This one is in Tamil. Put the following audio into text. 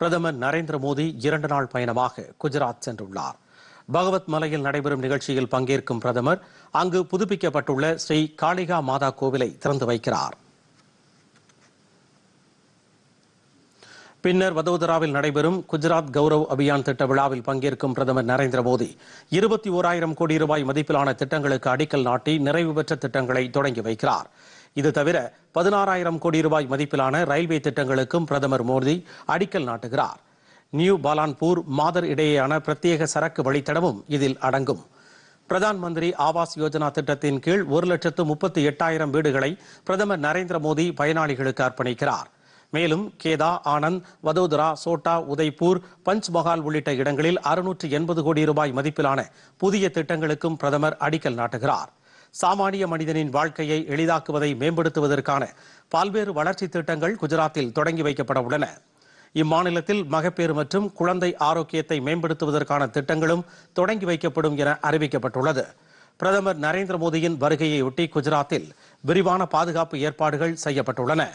பிரதமர் நரேந்திர மோடி இரண்டு நாள் பயணமாக குஜராத் சென்றுள்ளார் பகவத் மலையில் நடைபெறும் நிகழ்ச்சியில் பங்கேற்கும் பிரதமர் அங்கு புதுப்பிக்கப்பட்டுள்ள ஸ்ரீ காளிகா மாதா கோவிலை திறந்து வைக்கிறார் பின்னர் வதோதராவில் நடைபெறும் குஜராத் கௌரவ் அபியான் திட்ட விழாவில் பங்கேற்கும் பிரதமர் நரேந்திர மோடி இருபத்தி ஓராயிரம் கோடி ரூபாய் மதிப்பிலான திட்டங்களுக்கு அடிக்கல் நாட்டி நிறைவு பெற்ற திட்டங்களை தொடங்கி வைக்கிறார் இது தவிர பதினாறாயிரம் கோடி ரூபாய் மதிப்பிலான ரயில்வே திட்டங்களுக்கும் பிரதமர் மோடி அடிக்கல் நாட்டுகிறார் நியூ பாலான்பூர் மாதர் இடையேயான பிரத்யேக சரக்கு வழித்தடமும் இதில் அடங்கும் பிரதான் மந்திரி ஆவாஸ் யோஜனா திட்டத்தின் கீழ் ஒரு லட்சத்து முப்பத்தி எட்டாயிரம் வீடுகளை பிரதமர் நரேந்திர மோடி பயனாளிகளுக்கு அர்ப்பணிக்கிறார் மேலும் கேதா ஆனந்த் வதோதரா சோட்டா உதய்பூர் பஞ்ச்மஹால் உள்ளிட்ட இடங்களில் அறுநூற்று எண்பது கோடி ரூபாய் மதிப்பிலான புதிய திட்டங்களுக்கும் பிரதமர் அடிக்கல் நாட்டுகிறார் சாமானிய மனிதனின் வாழ்க்கையை எளிதாக்குவதை மேம்படுத்துவதற்கான பல்வேறு வளர்ச்சி திட்டங்கள் குஜராத்தில் தொடங்கி வைக்கப்பட உள்ளன இம்மாநிலத்தில் மகப்பேறு மற்றும் குழந்தை ஆரோக்கியத்தை மேம்படுத்துவதற்கான திட்டங்களும் தொடங்கி வைக்கப்படும் என அறிவிக்கப்பட்டுள்ளது பிரதமர் நரேந்திர மோடியின் வருகையையொட்டி குஜராத்தில் விரிவான பாதுகாப்பு ஏற்பாடுகள் செய்யப்பட்டுள்ளன